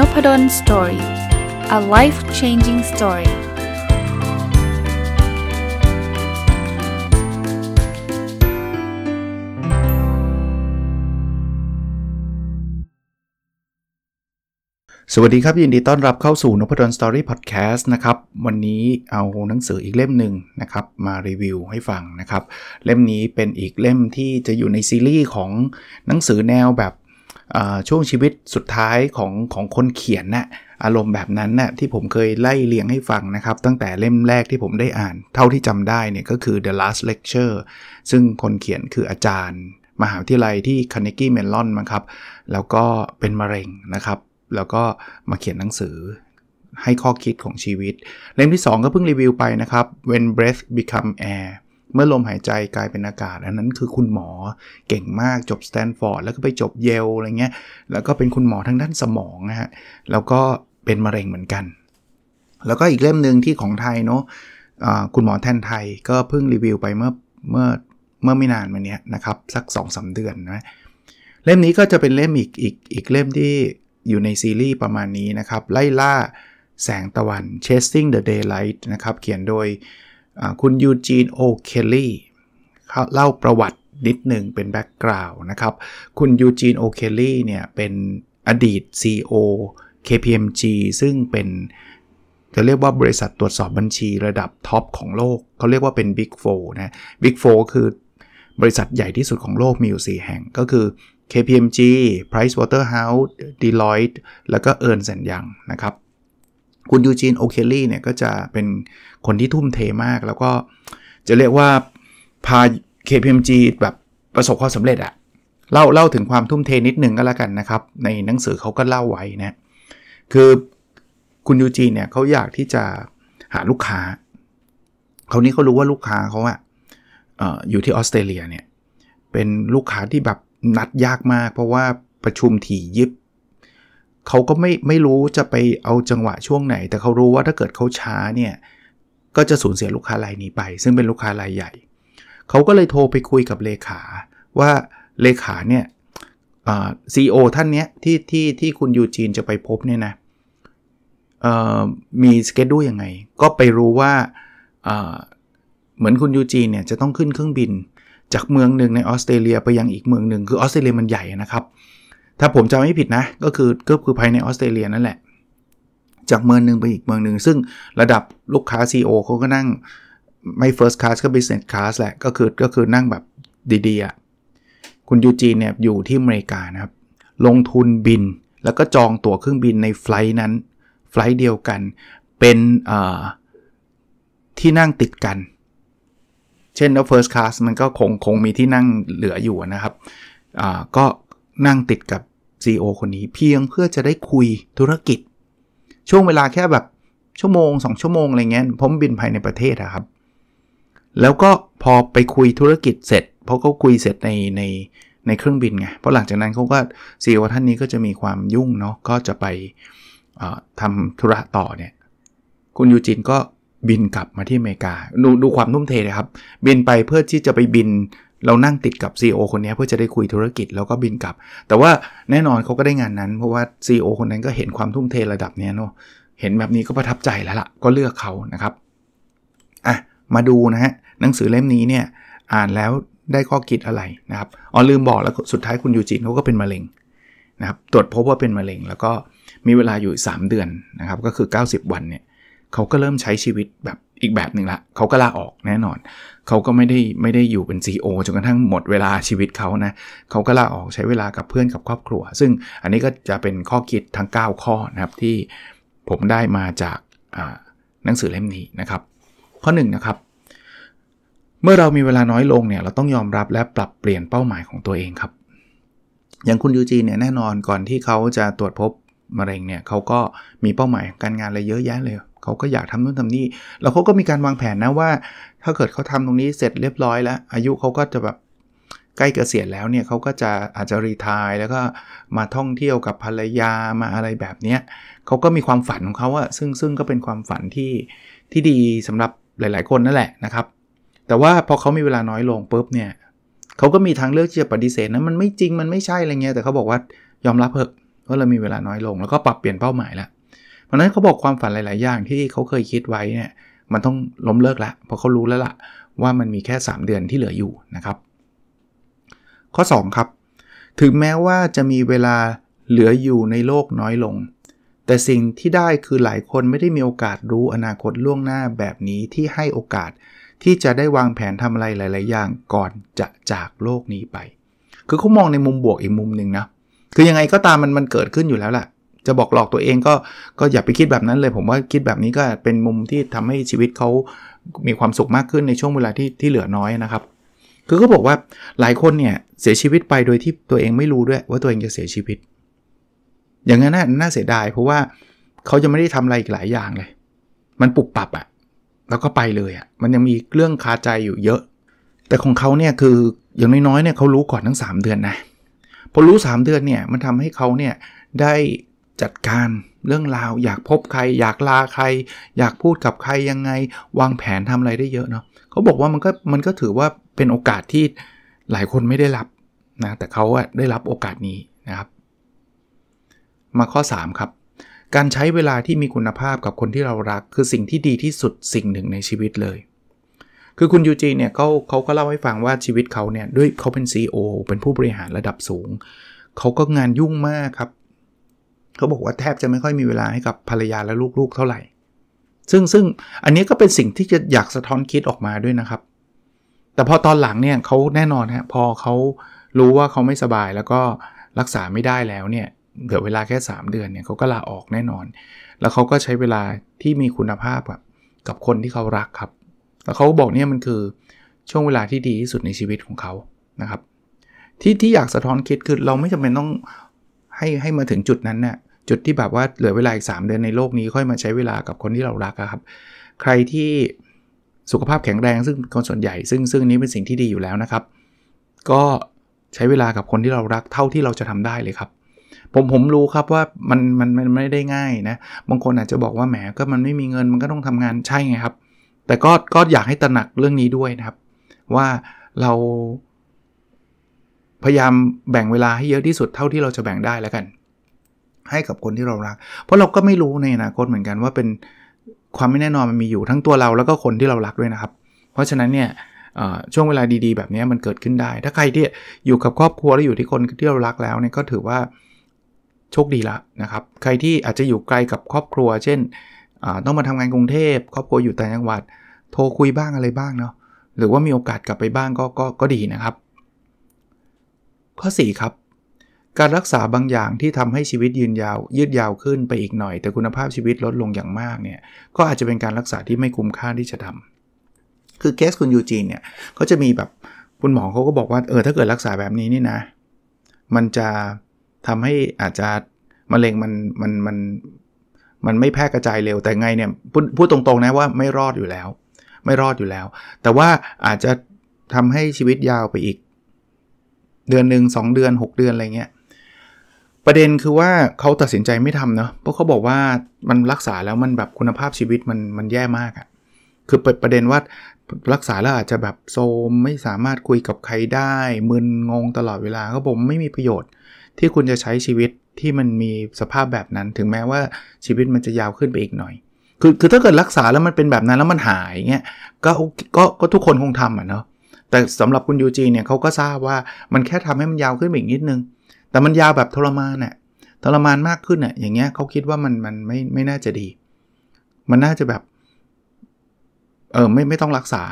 n o p ด d o สตอรี่ a life changing story สวัสดีครับ ยินดีต้อนรับเข้าสู่นพดลสตอรี่พอดแคสต์นะครับ วันนี้เอาหนังสืออีกเล่มหนึ่งนะครับ มารีวิวให้ฟังนะครับ เล่มนี้เป็นอีกเล่มที่จะอยู่ในซีรีส์ของหนังสือแนวแบบช่วงชีวิตสุดท้ายของของคนเขียนนะ่ะอารมณ์แบบนั้นนะ่ะที่ผมเคยไล่เลียงให้ฟังนะครับ ตั้งแต่เล่มแรกที่ผมได้อ่าน เท่าที่จำได้เนี่ยก็คือ The Last Lecture ซึ่งคนเขียนคืออาจารย์ มหาวิทยาลัยที่ Carnegie Mellon มั้งครับ แล้วก็เป็นมะเร็งนะครับ แล้วก็มาเขียนหนังสือให้ข้อคิดของชีวิต เล่มที่ 2 ก็เพิ่งรีวิวไปนะครับ When Breath Become Air เมื่อลมหายใจกลายเป็นอากาศอันนั้นคือคุณหมอเก่งมากจบสแตนฟอร์ดแล้วก็ไปจบเยลอะไรเงี้ย แล้วก็เป็นคุณหมอทางด้านสมองนะฮะแล้วก็เป็นมะเร็งเหมือนกัน แล้วก็อีกเล่มหนึ่งที่ของไทยเนาะะคุณหมอแทนไทยก็เพิ่งรีวิวไปเมื่อเมื่อเมื่อไม่นานมาเนี้ยนะครับ สัก2อสเดือนนะเล่มนี้ก็จะเป็นเล่มอีกอีกอีกเล่มที่อยู่ในซีรีส์ประมาณนี้นะครับไล่ล่าแสงตะวัน chasing the daylight นะครับเขียนโดยคุณยูจีนโอเคลลี่เล่าประวัตินิดหนึ่งเป็นแบ็กกราวน์นะครับ คุณยูจีนโอเคลลี่เนี่ยเป็นอดีต CEO KPMG ซึ่งเป็นจะเรียกว่าบริษัทตรวจสอบบัญชีระดับท็อปของโลก เขาเรียกว่าเป็น Big 4นะ Big 4คือบริษัทใหญ่ที่สุดของโลกมีอยู่ 4 แห่งก็คือ KPMG Pricewaterhouse Deloitte แล้วก็ Ernst Young นะครับคุณยูจีนโอเคลลี่เนี่ยก็จะเป็นคนที่ทุ่มเทมาก แล้วก็จะเรียกว่าพา KPMG แบบประสบความสำเร็จอะเล่า เล่าถึงความทุ่มเทนิดนึงก็แล้วกันนะครับ ในหนังสือเขาก็เล่าไว้นะคือคุณยูจีเนี่ยเขาอยากที่จะหาลูกค้าคราวนี้เขารู้ว่าลูกค้าเขาอะออยู่ที่ออสเตรเลียเนี่ยเป็นลูกค้าที่แบบนัดยากมากเพราะว่าประชุมถี่ยิบเขาก็ไม่ไม่รู้จะไปเอาจังหวะช่วงไหน แต่เขารู้ว่าถ้าเกิดเขาช้าเนี่ย ก็จะสูญเสียลูกค้ารายนี้ไป ซึ่งเป็นลูกค้ารายใหญ่ เขาก็เลยโทรไปคุยกับเลขา ว่าเลขาเนี่ยซีโอท่านเนี้ยที่ที่ที่คุณยูจีนจะไปพบเนี่ยนะมีสเกจดูยังไงก็ไปรู้ว่าเหมือนคุณยูจีนเนี่ยจะต้องขึ้นเครื่องบิน จากเมืองหนึ่งในออสเตรเลียไปยังอีกเมืองหนึ่งคือออสเตรเลียมันใหญ่นะครับถ้าผมจำไม่ผิดนะก็คือก็คือภายในออสเตรเลียนั่นแหละ จากเมืองหนึ่งไปอีกเมืองหนึ่ง ซึ่งระดับลูกค้า c ีอเขาก็นั่งไม่ First Class ก็ Business Class แหละ ก็คือก็คือนั่งแบบดี ๆ อ่ะ คุณยูจีเนี่ยอยู่ที่อเมริกานะครับ ลงทุนบินแล้วก็จองตั๋วเครื่องบินในไฟล์นั้น ไฟล์เดียวกันเป็นที่นั่งติดกันเช่นแล้ว First Class มันก็คงคงมีที่นั่งเหลืออยู่นะครับก็นั่งติดกับ c e อคนนี้เพียงเพื่อจะได้คุยธุรกิจ ช่วงเวลาแค่แบบชั่วโมง 2 ชั่วโมงอะไรเงี้ยผมบินภายในประเทศอะครับ แล้วก็พอไปคุยธุรกิจเสร็จเพราะเขาคุยเสร็จในในในเครื่องบินไงเพราะหลังจากนั้นเขาก็ซีอท่านนี้ก็จะมีความยุ่งเนาะก็จะไปทำธุระต่อเนี่ย คุณยูจินก็บินกลับมาที่อเมริกาดูดูความทุ่มเทนะครับ บินไปเพื่อที่จะไปบินเรานั่งติดกับ c ีอคนนี้เพื่อจะได้คุยธุรกิจแล้วก็บินกลับ แต่ว่าแน่นอนเขาก็ได้งานนั้นเพราะว่า c ีอคนนั้นก็เห็นความทุ่มเทระดับนี้เนาะเห็นแบบนี้ก็ประทับใจแล้วละ่ะก็เลือกเขานะครับอ่ะมาดูนะฮะหนังสือเล่มนี้เนี่ยอ่านแล้วได้ข้อคิดอะไรนะครับอ๋อลืมบอกแล้วสุดท้ายคุณยูจินเขาก็เป็นมะเร็งนะครับตรวจพบว่าเป็นมะเร็ง แล้วก็มีเวลาอยู่ 3 เดือนนะครับก็คือ 90 วันเนี่ยเขาก็เริ่มใช้ชีวิตแบบอีกแบบหนึ่งละ เขาก็ลาออกแน่นอน เขาก็ไม่ได้ไม่ได้อยู่เป็น CEO จนกระทั่งหมดเวลาชีวิตเขานะ เขาก็ลาออกใช้เวลากับเพื่อนกับครอบครัว ซึ่งอันนี้ก็จะเป็นข้อคิดทั้ง9 ข้อนะครับที่ผมได้มาจากหนังสือเล่มนี้นะครับข้อ1นนะครับ เมื่อเรามีเวลาน้อยลงเนี่ย เราต้องยอมรับและปรับเปลี่ยนเป้าหมายของตัวเองครับอย่างคุณยูจีเนี่ยแน่นอนก่อนที่เขาจะตรวจพบมะเร็งเนี่ยเขาก็มีเป้าหมายการงานอะไรเยอะแยะเลยเขาก็อยากทำนู่นทำนี่ แล้วเขาก็มีการวางแผนนะว่า ถ้าเกิดเขาทำตรงนี้เสร็จเรียบร้อยแล้ว อายุเขาก็จะแบบใกล้เกษียณแล้วเนี่ยเขาก็จะอาจจะรีทายแล้วก็มาท่องเที่ยวกับภรรยามาอะไรแบบเนี้ยเขาก็มีความฝันของเขาอะซึ่งซึ่งก็เป็นความฝันที่ที่ดีสำหรับหลายๆคนนั่นแหละนะครับแต่ว่าพอเขามีเวลาน้อยลงปุ๊บเนี่ยเขาก็มีทางเลือกที่จะปฏิเสธนะมันไม่จริงมันไม่ใช่อะไรเงี้ยแต่เขาบอกว่ายอมรับเถอะว่าเรามีเวลาน้อยลงแล้วก็ปรับเปลี่ยนเป้าหมายแล้วพราะนั้นเขาบอกความฝันหลาย ๆ อย่างที่เขาเคยคิดไว้เนี่ยมันต้องล้มเลิกละเพราะเขารู้แล้วละ่ะ ว่ามันมีแค่ 3 เดือนที่เหลืออยู่นะครับ ข้อ 2 ครับ ถึงแม้ว่าจะมีเวลาเหลืออยู่ในโลกน้อยลง แต่สิ่งที่ได้คือหลายคนไม่ได้มีโอกาสรู้อนาคตล่วงหน้าแบบนี้ที่ให้โอกาสที่จะได้วางแผนทำอะไรหลาย ๆ อย่างก่อนจะจากโลกนี้ไป คือเขามองในมุมบวกอีกมุมหนึ่งนะคือยังไงก็ตามมันมันเกิดขึ้นอยู่แล้วแหละจะบอกหลอกตัวเองก็ก็อย่าไปคิดแบบนั้นเลย ผมว่าคิดแบบนี้ก็เป็นมุมที่ทำให้ชีวิตเขามีความสุขมากขึ้นในช่วงเวลาที่ที่เหลือน้อยนะครับ คือก็บอกว่าหลายคนเนี่ยเสียชีวิตไปโดยที่ตัวเองไม่รู้ด้วย ว่าตัวเองจะเสียชีวิต อย่างนั้นน่าเสียดายเพราะว่าเขาจะไม่ได้ทำอะไรอีกหลายอย่างเลย มันปุบปับอะแล้วก็ไปเลยอะมันยังมีเรื่องคาใจอยู่เยอะ แต่ของเขาเนี่ยคืออย่างน้อยๆเนี่ยเขารู้ก่อนทั้ง 3 เดือนนะพอรู้3เดือนเนี่ยมันทำให้เขาเนี่ยได้จัดการเรื่องราวอยากพบใคร อยากลาใคร อยากพูดกับใครยังไง วางแผนทำอะไรได้เยอะเนาะเขาบอกว่ามันก็มันก็ถือว่าเป็นโอกาสที่หลายคนไม่ได้รับนะแต่เขาอะได้รับโอกาสนี้นะครับ มาข้อ 3 ครับ การใช้เวลาที่มีคุณภาพกับคนที่เรารัก คือสิ่งที่ดีที่สุดสิ่งหนึ่งในชีวิตเลย คือคุณยูจีเนี่ยเขาเขาก็เล่าให้ฟังว่าชีวิตเขาเนี่ยด้วยเขาเป็น CEO เป็นผู้บริหารระดับสูงเขาก็งานยุ่งมากครับเขาบอกว่าแทบจะไม่ค่อยมีเวลาให้กับภรรยาและลูกๆ เท่าไหร่ ซึ่งซึ่งอันนี้ก็เป็นสิ่งที่จะอยากสะท้อนคิดออกมาด้วยนะครับ แต่พอตอนหลังเนี่ยเขาแน่นอนฮะพอเขารู้ว่าเขาไม่สบายแล้วก็รักษาไม่ได้แล้วเนี่ย เหลือเวลาแค่ 3 เดือนเนี่ยเขาก็ลาออกแน่นอน แล้วเขาก็ใช้เวลาที่มีคุณภาพกับกับคนที่เขารักครับ แล้วเขาบอกเนี่ยมันคือช่วงเวลาที่ดีที่สุดในชีวิตของเขานะครับ ที่ที่อยากสะท้อนคิดคือเราไม่จำเป็นต้องให้ให้มาถึงจุดนั้นเนะ่ยจุดที่แบบว่าเหลือเวลาอีก3เดือนในโลกนี้ ค่อยมาใช้เวลากับคนที่เรารักครับ ใครที่สุขภาพแข็งแรงซึ่งคนส่วนใหญ่ซึ่งซึ่งนี้เป็นสิ่งที่ดีอยู่แล้วนะครับ ก็ใช้เวลากับคนที่เรารักเท่าที่เราจะทำได้เลยครับ ผมผมรู้ครับว่ามันมันมันไม่ได้ง่ายนะ บางคนอาจจะบอกว่าแหมก็มันไม่มีเงินมันก็ต้องทำงานใช่ไงครับ แต่ก็ก็อยากให้ตระหนักเรื่องนี้ด้วยนะครับ ว่าเรา พยายามแบ่งเวลาให้เยอะที่สุดเท่าที่เราจะแบ่งได้แล้วกันให้กับคนที่เรารัก เพราะเราก็ไม่รู้ในอนาคตเหมือนกันว่าเป็นความไม่แน่นอนมันมีอยู่ทั้งตัวเราแล้วก็คนที่เรารักด้วยนะครับ เพราะฉะนั้นเนี่ยช่วงเวลาดี ๆแบบนี้มันเกิดขึ้นได้ ถ้าใครที่อยู่กับครอบครัวแลวอยู่ที่คนที่เรารักแล้วเนี่ย ก็ถือว่า โชคดีละนะครับ ใครที่อาจจะอยู่ไกลกับครอบครัว เช่นต้องมาทำงานกรุงเทพครอบครัวอยู่ต่างจังหวัด โทรคุยบ้างอะไรบ้างเนาะหรือว่ามีโอกาสกลับไปบ้างก็ก็ก็ดีนะครับ ข้อ4ครับการรักษาบางอย่างที่ทำให้ชีวิตยืนยาว ยืดยาวขึ้นไปอีกหน่อย แต่คุณภาพชีวิตลดลงอย่างมากเนี่ยก็อาจจะเป็นการรักษาที่ไม่คุ้มค่าที่จะทำ คือเคสคุณยูจีนเนี่ยก็จะมีแบบ คุณหมอเขาก็บอกว่าเออถ้าเกิดรักษาแบบนี้นี่นะมันจะทำให้อาจจะมะเร็งมันมัน มัน มันไม่แพร่กระจายเร็วแต่ไงเนี่ยพพูดตรงๆนะว่าไม่รอดอยู่แล้ว ไม่รอดอยู่แล้ว แต่ว่าอาจจะทำให้ชีวิตยาวไปอีก เดือนหนึ่ง2เดือน 6 เดือนอะไรเงี้ยประเด็นคือว่าเขาตัดสินใจไม่ทำเนาะเพราะเขาบอกว่ามันรักษาแล้วมันแบบคุณภาพชีวิตมันมันแย่มากอะ่ะคือปประเด็นว่ารักษาแล้วอาจจะแบบโซมไม่สามารถคุยกับใครได้มึนงงตลอดเวลาเขาบอกไม่มีประโยชน์ ที่คุณจะใช้ชีวิตที่มันมีสภาพแบบนั้น ถึงแม้ว่าชีวิตมันจะยาวขึ้นไปอีกหน่อยคือคือถ้าเกิดรักษาแล้วมันเป็นแบบนั้นแล้วมันหายเงี้ยก็ก็ก็ทุกคนคงทำอ่ะเนาะแต่สำหรับคุณยูจีเนี่ยเขาก็ทราบว่ามันแค่ทำให้มันยาวขึ้นอีกนิดนึงแต่มันยาวแบบทรมานน่ะทรมานมากขึ้นน่ะอย่างเงี้ยเขาคิดว่ามันมันไม่ไม่น่าจะดี มันน่าจะแบบเออไม่ไม่ต้องรักษา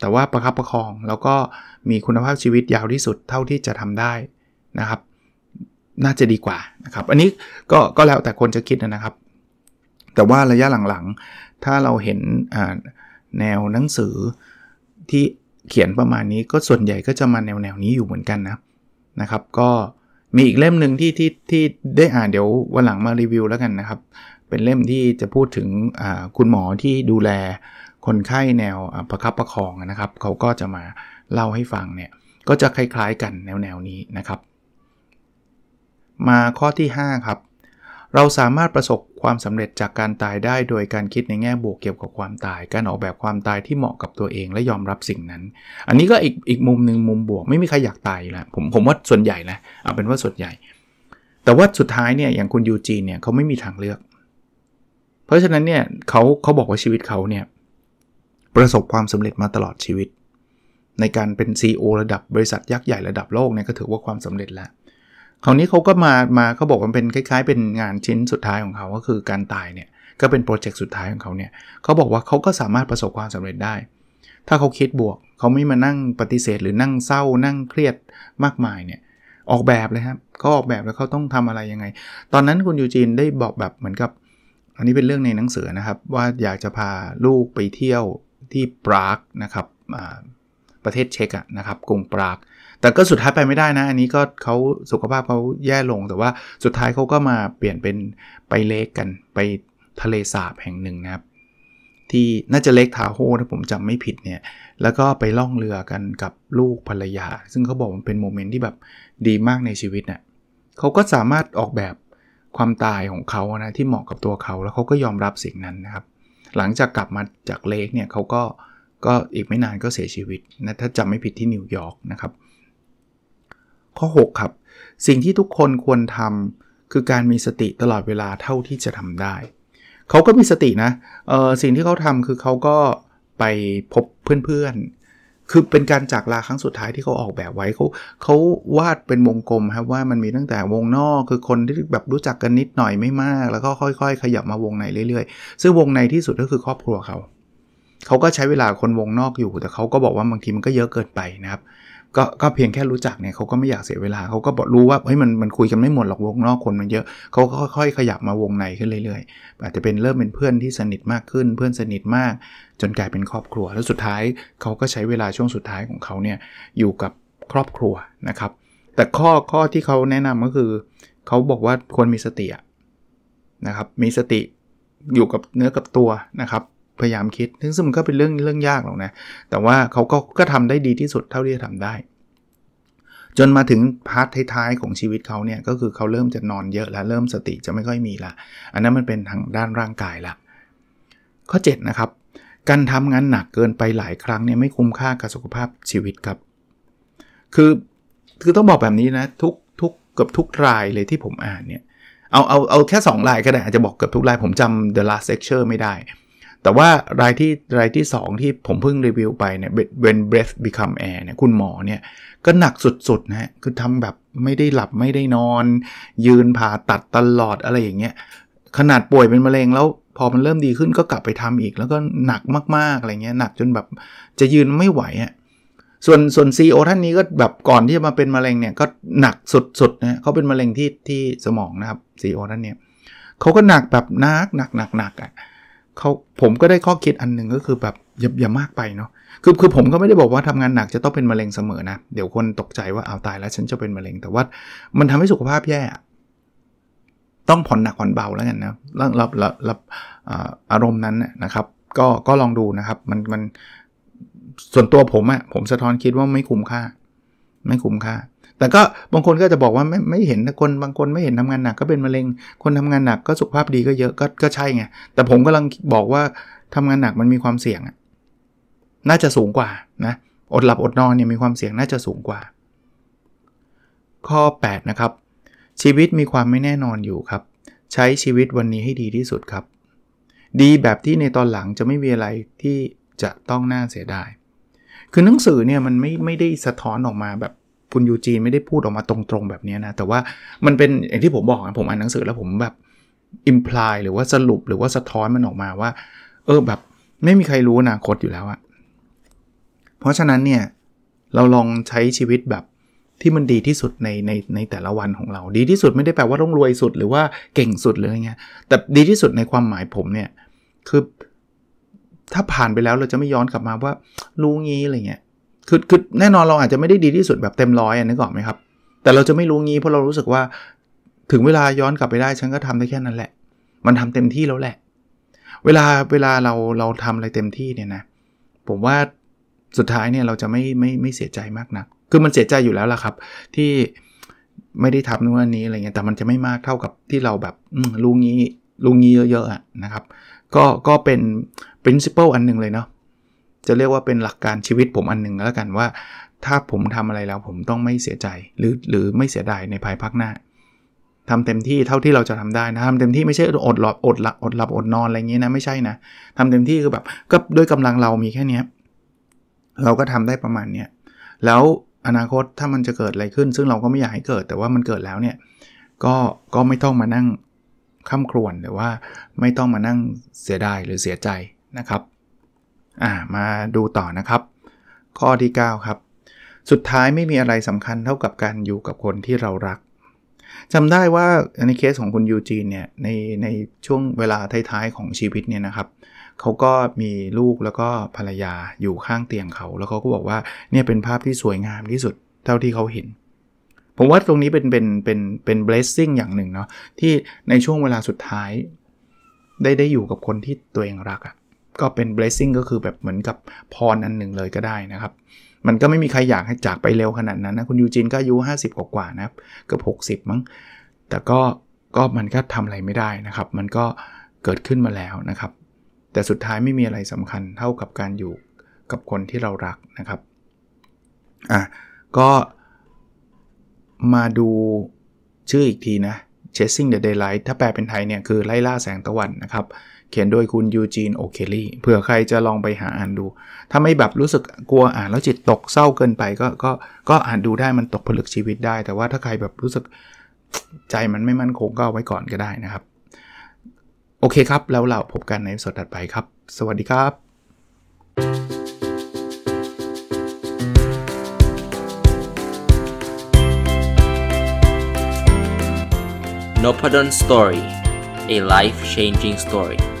แต่ว่าประคับประคองแล้วก็มีคุณภาพชีวิตยาวที่สุดเท่าที่จะทำได้นะครับ น่าจะดีกว่านะครับ อันนี้ก็ก็แล้วแต่คนจะคิดนะครับ แต่ว่าระยะหลังๆ ถ้าเราเห็นแนวหนังสือที่เขียนประมาณนี้ก็ส่วนใหญ่ก็จะมาแนวแนวนี้อยู่เหมือนกันนะนะครับ ก็มีอีกเล่มหนึ่งที่ที่ที่ได้อ่านเดี๋ยววันหลังมารีวิวแล้วกันนะครับ เป็นเล่มที่จะพูดถึงคุณหมอที่ดูแลคนไข้แนวประคับประคองนะครับ เขาก็จะมาเล่าให้ฟังเนี่ย ก็จะคล้ายๆกันแนวแนวนี้นะครับ มาข้อที่ 5 ครับเราสามารถประสบความสำเร็จจากการตายได้ โดยการคิดในแง่บวกเกี่ยวกับความตาย การออกแบบความตายที่เหมาะกับตัวเองและยอมรับสิ่งนั้น อันนี้ก็อีกอีกมุมหนึ่งมุมบวกไม่มีใครอยากตายและผมผมว่าส่วนใหญ่นะเอาเป็นว่าส่วนใหญ่ แต่ว่าสุดท้ายเนี่ยอย่างคุณยูจีเนี่ยเขาไม่มีทางเลือก เพราะฉะนั้นเนี่ยเขาเขาบอกว่าชีวิตเขาเนี่ยประสบความสำเร็จมาตลอดชีวิตในการเป็น CEO ระดับบริษัทยักษ์ใหญ่ระดับโลกเนี่ยก็ถือว่าความสำเร็จแล้วคราวนี้เขาก็มา มาเขาบอกมันเป็นคล้ายๆ เป็นงานชิ้นสุดท้ายของเขา ก็คือการตายเนี่ยก็เป็นโปรเจกต์สุดท้ายของเขาเนี่ยเขาบอกว่าเขาก็สามารถประสบความสำเร็จได้ ถ้าเขาคิดบวก เขาไม่มานั่งปฏิเสธหรือนั่งเศร้า นั่งเครียดมากมายเนี่ย ออกแบบเลยครับเขาออกแบบแล้วเขาต้องทำอะไรยังไง ตอนนั้นคุณยูจีนได้บอกแบบเหมือนกับ อันนี้เป็นเรื่องในหนังสือนะครับ ว่าอยากจะพาลูกไปเที่ยวที่ปรากนะครับประเทศเช็กนะครับกรุงปรากแต่ก็สุดท้ายไปไม่ได้นะ อันนี้ก็เขาสุขภาพเขาแย่ลง แต่ว่าสุดท้ายเขาก็มาเปลี่ยนเป็นไปเลกกันไปทะเลสาบแห่งหนึ่งนะครับ ที่น่าจะเล็กทาโฮถ้าผมจำไม่ผิดเนี่ย แล้วก็ไปล่องเรือกันกับลูกภรรยา ซึ่งเขาบอกมันเป็นโมเมนต์ที่แบบดีมากในชีวิตเนะ่ยเขาก็สามารถออกแบบความตายของเขานะที่เหมาะกับตัวเขาแล้วเขาก็ยอมรับสิ่งนั้นนะครับ หลังจากกลับมาจากเลกเนี่ยเขาก็ก็อีกไม่นานก็เสียชีวิตนะถ้าจำไม่ผิดที่นิวยอร์กนะครับข้อ6ครับสิ่งที่ทุกคนควรทำ คือการมีสติตลอดเวลาเท่าที่จะทำได้ เขาก็มีสตินะเออสิ่งที่เขาทำคือเขาก็ไปพบเพื่อนๆ คือเป็นการจากลาครั้งสุดท้ายที่เขาออกแบบไว้เขาเขาวาดเป็นวงกลมครับ ว่ามันมีตั้งแต่วงนอกคือคนที่แบบรู้จักกันนิดหน่อยไม่มากแล้วก็ค่อย ๆ ขยับมาวงในเรื่อยๆซึ่งวงในที่สุดก็คือครอบครัวเขา เขาก็ใช้เวลาคนวงนอกอยู่แต่เขาก็บอกว่าบางทีมันก็เยอะเกินไปนะครับก็ก็เพียงแค่รู้จักเนี่ยเขาก็ไม่อยากเสียเวลาเขาก็รู้ว่าเฮ้ยมันมันคุยกันไม่หมดหรอกวงนอกคนมันเยอะเขาก็ค่อยๆขยับมาวงในขึ้นเรื่อยๆอาจจะเป็นเริ่มเป็นเพื่อนที่สนิทมากขึ้นเพื่อนสนิทมากจนกลายเป็นครอบครัวแล้วสุดท้ายเขาก็ใช้เวลาช่วงสุดท้ายของเขาเนี่ยอยู่กับครอบครัวนะครับ แต่ข้อ ข้อที่เขาแนะนำก็คือเขาบอกว่าควรมีสตินะครับ มีสติอยู่กับเนื้อกับตัวนะครับพยายามคิดซึ่งมันก็เป็นเรื่องเรื่องยากหรอกนะ แต่ว่าเขาก็ก็ทำได้ดีที่สุดเท่าที่จะทำได้ จนมาถึงพาร์ทท้ายๆของชีวิตเขาเนี่ย ก็คือเขาเริ่มจะนอนเยอะแล้วเริ่มสติจะไม่ค่อยมีละ อันนั้นมันเป็นทางด้านร่างกายละ ข้อ 7 นะครับ การทำงานหนักเกินไปหลายครั้งเนี่ยไม่คุ้มค่ากับสุขภาพชีวิตครับ คือ คือต้องบอกแบบนี้นะทุกทุกเกือบทุกรายเลยที่ผมอ่านเนี่ย เอาเอาเอาแค่2รายก็ได้อาจจะบอกเกือบทุกรายผมจำ the last lecture ไม่ได้แต่ว่ารายที่รายที่ 2 ที่ผมเพิ่งรีวิวไปเนี่ย when breath become air เนี่ยคุณหมอเนี่ย ก็หนักสุดๆนะฮะ คือทำแบบไม่ได้หลับไม่ได้นอน ยืนผ่าตัดตลอดอะไรอย่างเงี้ยขนาดป่วยเป็นมะเร็งแล้ว พอมันเริ่มดีขึ้นก็กลับไปทำอีก แล้วก็หนักมากๆอะไรเงี้ยหนักจนแบบจะยืนไม่ไหวอะส่วนส่วนซีอท่านนี้ก็แบบก่อนที่จะมาเป็นมะเร็งเนี่ยก็หนักสุดๆนะเขาเป็นมะเร็งที่ที่สมองนะครับซีอท่านเนี่ยเขาก็หนักแบบนักหนักหนักหนักอะ่ะเขาผมก็ได้ข้อคิดอันหนึ่งก็คือแบบอย่าอย่ามากไปเนาะคือคือผมก็ไม่ได้บอกว่าทำงานหนักจะต้องเป็นมะเร็งเสมอนะเดี๋ยวคนตกใจว่าเอาตายแล้ว ฉันจะเป็นมะเร็ง แต่ว่ามันทำให้สุขภาพแย่ต้องผ่อนหนักผ่อนเบาแล้วกันนะรับรับรับอารมณ์นั้นนะครับ ก็ก็ลองดูนะครับ มันมันส่วนตัวผมอะผมสะท้อนคิดว่าไม่คุ้มค่า ไม่คุ้มค่าแต่ก็บางคนก็จะบอกว่าไม่ไม่เห็นคน บางคนไม่เห็นทำงานหนักก็เป็นมะเร็ง คนทำงานหนักก็สุขภาพดีก็เยอะก็ก็ใช่ไงแต่ผมกำลังบอกว่าทำงานหนักมันมีความเสี่ยงน่าจะสูงกว่านะอดหลับอดนอนเนี่ยมีความเสี่ยงน่าจะสูงกว่า ข้อ 8 นะครับ ชีวิตมีความไม่แน่นอนอยู่ครับ ใช้ชีวิตวันนี้ให้ดีที่สุดครับ ดีแบบที่ในตอนหลังจะไม่มีอะไรที่จะต้องน่าเสียดายคือหนังสือเนี่ยมันไม่ไม่ได้สะท้อนออกมาแบบคุณยูจีนไม่ได้พูดออกมาตรงๆแบบนี้นะ แต่ว่ามันเป็นอย่างที่ผมบอกนะผมอ่านหนังสือแล้วผมแบบอิมพลายหรือว่าสรุปหรือว่าสะท้อนมันออกมาว่าเออแบบไม่มีใครรู้อนาคตอยู่แล้วอะเพราะฉะนั้นเนี่ย เราลองใช้ชีวิตแบบที่มันดีที่สุดในในในแต่ละวันของเราดีที่สุดไม่ได้แปลว่าต้องรวยสุด หรือว่าเก่งสุดเลยไเงี้ยแต่ดีที่สุดในความหมายผมเนี่ย คือ ถ้าผ่านไปแล้วเราจะไม่ย้อนกลับมาว่ารู้งี้อะไรเงี้ยคือคือแน่นอนเราอาจจะไม่ได้ดีที่สุดแบบเต็มร้อยนึกออกไหมครับแต่เราจะไม่รู้งี้เพราะเรารู้สึกว่าถึงเวลาย้อนกลับไปได้ฉันก็ทำได้แค่นั้นแหละ มันทำเต็มที่แล้วแหละ เวลาเวลาเราเราทำอะไรเต็มที่เนี่ยนะ ผมว่าสุดท้ายเนี่ยเราจะไม่ไม่ไม่เสียใจมากนะัก คือมันเสียใจอยู่แล้วล่ะครับ ที่ไม่ได้ทำนู่นนี้อะไรเงี้ยแต่มันจะไม่มากเท่ากับที่เราแบบลุงงี้ลุงงี้เยอะๆนะครับก็ก็เป็น principle อันหนึ่งเลยเนาะจะเรียกว่าเป็นหลักการชีวิตผมอันหนึ่งแล้วกันว่า ถ้าผมทำอะไรแล้วผมต้องไม่เสียใจหรือหรือไม่เสียดายในภายภาคหน้า ทำเต็มที่เท่าที่เราจะทำได้นะทำเต็มที่ไม่ใช่อดหลับอดหลับอดหลับอดนอนอะไรเงี้ยนะไม่ใช่นะ ทำเต็มที่คือแบบ ก็ด้วยกำลังเรามีแค่นี้ เราก็ทำได้ประมาณเนี้ยแล้วอนาคตถ้ามันจะเกิดอะไรขึ้น ซึ่งเราก็ไม่อยากให้เกิด แต่ว่ามันเกิดแล้วเนี่ย ก็ก็ไม่ต้องมานั่งข้ามครวนหรือว่า ไม่ต้องมานั่งเสียดายหรือเสียใจนะครับามาดูต่อนะครับ ข้อที่9ครับสุดท้ายไม่มีอะไรสำคัญเท่ากับการอยู่กับคนที่เรารักจำได้ว่าในเคสของคุณยูจีนเนี่ยในในช่วงเวลาท้ายๆของชีวิตเนี่ยนะครับเขาก็มีลูกแล้วก็ภรรยาอยู่ข้างเตียงเขาแล้วเขาก็บอกว่าเนี่ยเป็นภาพที่สวยงามที่สุดเท่าที่เขาเห็นผมว่าตรงนี้เป็นเป็นเป็นเป็น blessing อย่างหนึ่งเนาะที่ในช่วงเวลาสุดท้าย ได้ได้อยู่กับคนที่ตัวเองรักอะก็เป็น blessing ก็คือแบบเหมือนกับพรอันหนึ่งเลยก็ได้นะครับ มันก็ไม่มีใครอยากให้จากไปเร็วขนาดนั้นนะ คุณยูจินก็อายุ50กว่าานะครับเกือบ60 มั้ง แต่ก็ ก็มันก็ทำอะไรไม่ได้นะครับ มันก็เกิดขึ้นมาแล้วนะครับ แต่สุดท้ายไม่มีอะไรสำคัญเท่ากับการอยู่กับคนที่เรารักนะครับ อ่ะ ก็มาดูชื่ออีกทีนะ Chasing the Daylight ถ้าแปลเป็นไทยเนี่ยคือไล่ล่าแสงตะวันนะครับขียนโดยคุณยูจีนโอเคลี่ เผื่อใครจะลองไปหาอ่านดู ถ้าไม่แบบรู้สึกกลัวอ่านแล้วจิตตกเศร้าเกินไป ก็ก็ก็อ่านดูได้มันตกผลึกชีวิตได้ แต่ว่าถ้าใครแบบรู้สึกใจมันไม่มั่นคงก็เอาไว้ก่อนก็ได้นะครับ โอเคครับแล้วเราพบกันในสดถัดไปครับ สวัสดีครับ n o p a d o n Story a life changing story